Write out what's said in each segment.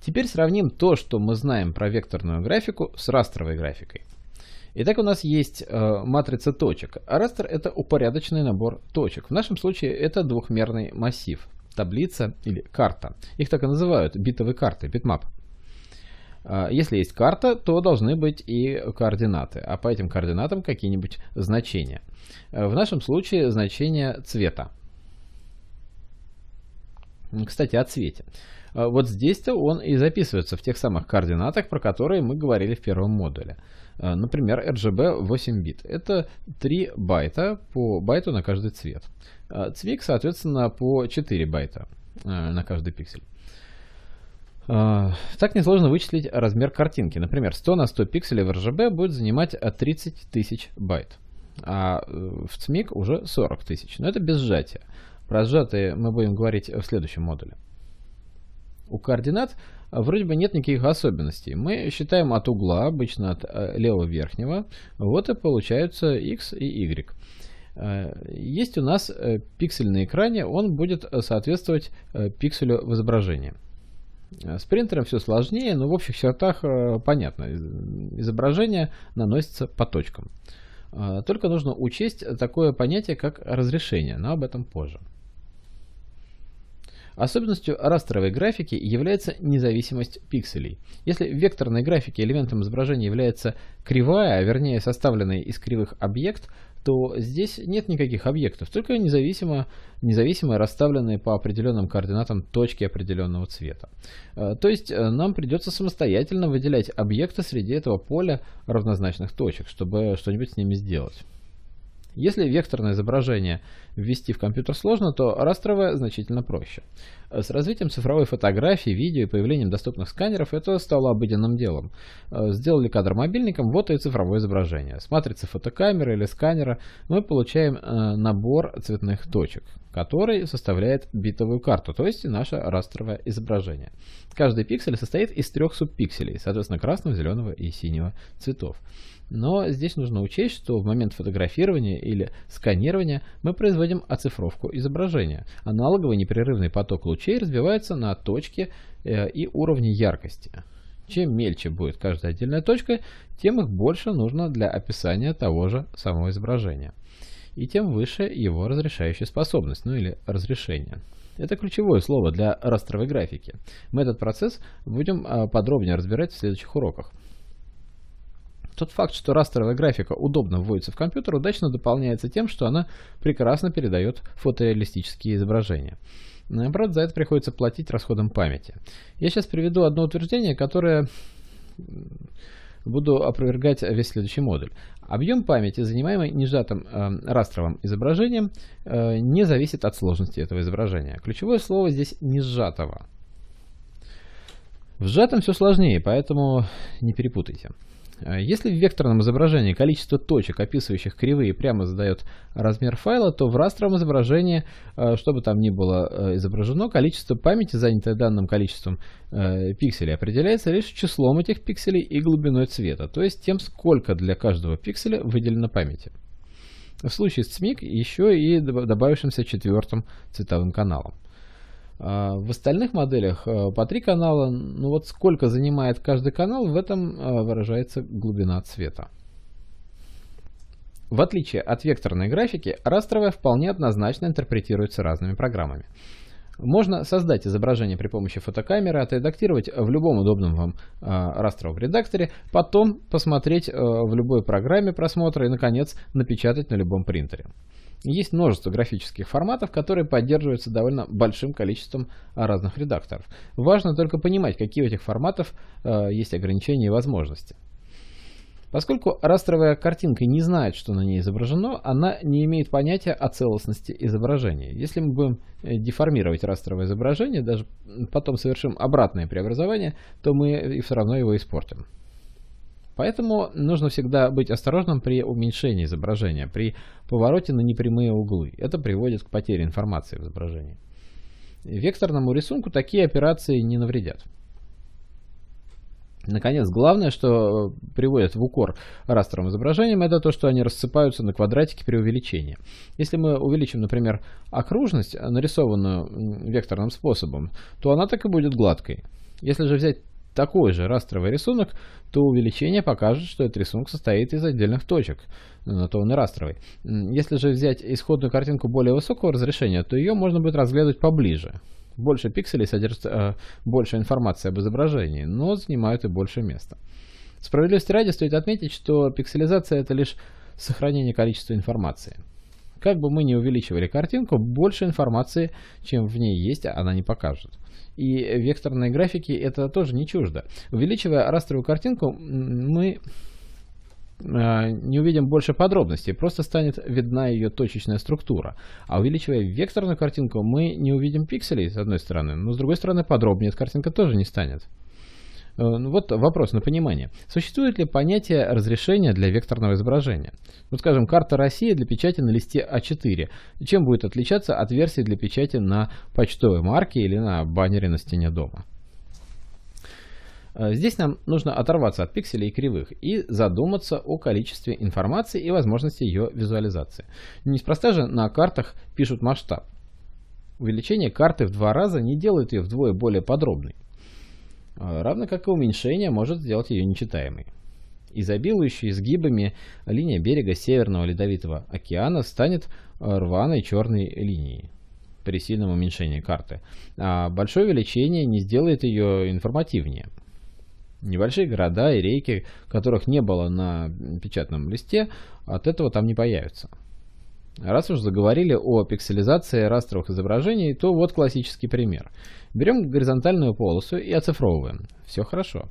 Теперь сравним то, что мы знаем про векторную графику с растровой графикой. Итак, у нас есть э, матрица точек. А растер это упорядоченный набор точек. В нашем случае это двухмерный массив, таблица или карта. Их так и называют битовые карты, битмап. Э, если есть карта, то должны быть и координаты, а по этим координатам какие-нибудь значения. Э, в нашем случае значение цвета. Кстати, о цвете. А вот здесь-то он и записывается в тех самых координатах, про которые мы говорили в первом модуле. А, например, RGB 8 бит. Это 3 байта по байту на каждый цвет. А, цвик, соответственно, по 4 байта на каждый пиксель. Так несложно вычислить размер картинки. Например, 100 на 100 пикселей в RGB будет занимать 30 тысяч байт, а э, в CMYK уже 40 тысяч. Но это без сжатия. Про сжатые мы будем говорить в следующем модуле у координат а вроде бы нет никаких особенностей. Мы считаем от угла, обычно от э, левого верхнего, вот и получаются x и y. Э, есть у нас э, пиксель на экране, он будет соответствовать пикселю в изображении. С принтером все сложнее, но в общих чертах понятно. Изображение наносится по точкам. Только нужно учесть такое понятие, как разрешение, но об этом позже. Особенностью растровой графики является независимость пикселей. Если в векторной графике элементом изображения является кривая, а вернее составленный из кривых объект, то здесь нет никаких объектов, только независимо, независимо расставленные по определенным координатам точки определенного цвета. Э, то есть э, нам придется самостоятельно выделять объекты среди этого поля равнозначных точек, чтобы что-нибудь с ними сделать. Если векторное изображение ввести в компьютер сложно, то растровое значительно проще. С развитием цифровой фотографии, видео и появлением доступных сканеров это стало обыденным делом. Э, сделали кадр мобильником, вот и цифровое изображение. С матрицы фотокамеры или сканера мы получаем э, набор цветных точек, который составляет битовую карту, то есть наше растровое изображение. Каждый пиксель состоит из трех субпикселей, соответственно красного, зеленого и синего цветов. Но здесь нужно учесть, что в момент фотографирования или сканирования мы производим оцифровку изображения. Аналоговый непрерывный поток лучей разбивается на точки э, и уровни яркости. Чем мельче будет каждая отдельная точка, тем их больше нужно для описания того же самого изображения. И тем выше его разрешающая способность, ну или разрешение. Это ключевое слово для растровой графики. Мы этот процесс будем э, подробнее разбирать в следующих уроках. Тот факт, что растровая графика удобно вводится в компьютер, удачно дополняется тем, что она прекрасно передает фотореалистические изображения. Наоборот, за это приходится платить расходом памяти. Я сейчас приведу одно утверждение, которое буду опровергать весь следующий модуль. Объем памяти, занимаемый нежатым э, растровым изображением, э, не зависит от сложности этого изображения. Ключевое слово здесь не сжатого. В сжатом все сложнее, поэтому не перепутайте. А если в векторном изображении количество точек, описывающих кривые, прямо задает размер файла, то в растровом изображении, э, что бы там ни было э, изображено, количество памяти, занятое данным количеством э, пикселей, определяется лишь числом этих пикселей и глубиной цвета, то есть тем, сколько для каждого пикселя выделено памяти. В случае с CMYK еще и добавившимся четвертым цветовым каналом. А, в остальных моделях э, по три канала, ну вот сколько занимает каждый канал, в этом э, выражается глубина цвета. В отличие от векторной графики, растровая вполне однозначно интерпретируется разными программами. Можно создать изображение при помощи фотокамеры, отредактировать в любом удобном вам э, растровом редакторе, потом посмотреть в любой программе просмотра и, наконец, напечатать на любом принтере. Есть множество графических форматов, которые поддерживаются довольно большим количеством разных редакторов. Важно только понимать, какие у этих форматов э, есть ограничения и возможности. Поскольку растровая картинка не знает, что на ней изображено, она не имеет понятия о целостности изображения. Если мы будем э, деформировать растровое изображение, даже потом совершим обратное преобразование, то мы все равно его испортим. Поэтому нужно всегда быть осторожным при уменьшении изображения, при повороте на непрямые углы. Это приводит к потере информации в изображении. Векторному рисунку такие операции не навредят. Наконец, главное, что приводит в укор растровым изображениям, это то, что они рассыпаются на квадратики при увеличении. Если мы увеличим, например, окружность, нарисованную векторным способом, то она так и будет гладкой. Если же взять такой же растровый рисунок, то увеличение покажет, что этот рисунок состоит из отдельных точек, но то он и растровый. Если же взять исходную картинку более высокого разрешения, то ее можно будет разглядывать поближе. Больше пикселей содержит э, больше информации об изображении, но занимают и больше места. Справедливости ради стоит отметить, что пикселизация это лишь сохранение количества информации. Как бы мы ни увеличивали картинку, больше информации, чем в ней есть, она не покажет. И векторные графики это тоже не чуждо. Увеличивая растровую картинку, мы а, не увидим больше подробностей, просто станет видна ее точечная структура. А увеличивая векторную картинку, мы не увидим пикселей, с одной стороны, но с другой стороны подробнее эта картинка тоже не станет. Э, ну, вот вопрос на понимание. Существует ли понятие разрешения для векторного изображения? Вот скажем, карта России для печати на листе А4. Чем будет отличаться от версии для печати на почтовой марке или на баннере на стене дома? Э, здесь нам нужно оторваться от пикселей и кривых и задуматься о количестве информации и возможности ее визуализации. Неспроста же на картах пишут масштаб. Увеличение карты в два раза не делает ее вдвое более подробной. А, равно как и уменьшение может сделать ее нечитаемой. Изобилующая изгибами линия берега Северного Ледовитого океана станет а, рваной черной линией при сильном уменьшении карты, а большое увеличение не сделает ее информативнее. Небольшие города и реки, которых не было на печатном листе, от этого там не появятся. Раз уж заговорили о пикселизации растровых изображений, то вот классический пример. Берем горизонтальную полосу и оцифровываем. Все хорошо.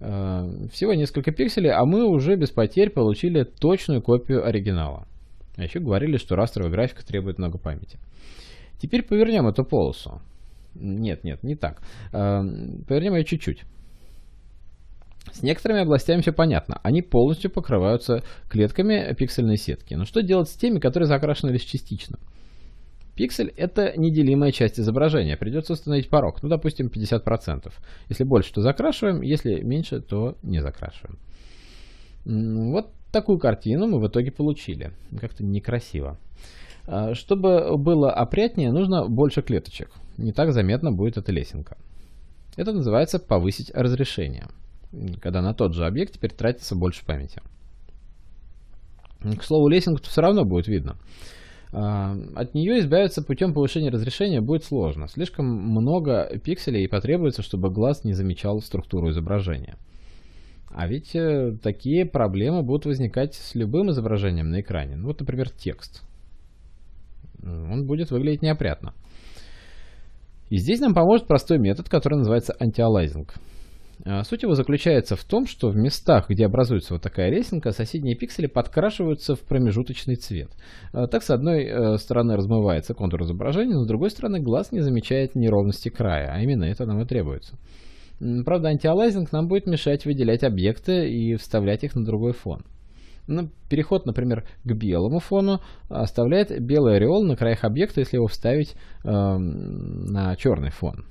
Э, всего несколько пикселей, а мы уже без потерь получили точную копию оригинала. А еще говорили, что растровая графика требует много памяти. Теперь повернем эту полосу. Нет, нет, не так. Э, повернем ее чуть-чуть. С некоторыми областями все понятно. Они полностью покрываются клетками пиксельной сетки. Но что делать с теми, которые закрашены лишь частично? Пиксель – это неделимая часть изображения. Придется установить порог. Ну, допустим, 50%. Если больше, то закрашиваем. Если меньше, то не закрашиваем. Вот такую картину мы в итоге получили. Как-то некрасиво. А, чтобы было опрятнее, нужно больше клеточек. Не так заметно будет эта лесенка. Это называется повысить разрешение когда на тот же объект теперь тратится больше памяти. К слову, лесенку все равно будет видно. А, от нее избавиться путем повышения разрешения будет сложно. Слишком много пикселей и потребуется, чтобы глаз не замечал структуру изображения. А ведь э, такие проблемы будут возникать с любым изображением на экране. Ну, вот, например, текст. Он будет выглядеть неопрятно. И здесь нам поможет простой метод, который называется антиалайзинг. А, суть его заключается в том, что в местах, где образуется вот такая ресинка, соседние пиксели подкрашиваются в промежуточный цвет. А, так с одной э, стороны размывается контур изображения, но с другой стороны глаз не замечает неровности края, а именно это нам и требуется. Правда, антиалайзинг нам будет мешать выделять объекты и вставлять их на другой фон. Ну, переход, например, к белому фону оставляет белый ореол на краях объекта, если его вставить э, на черный фон.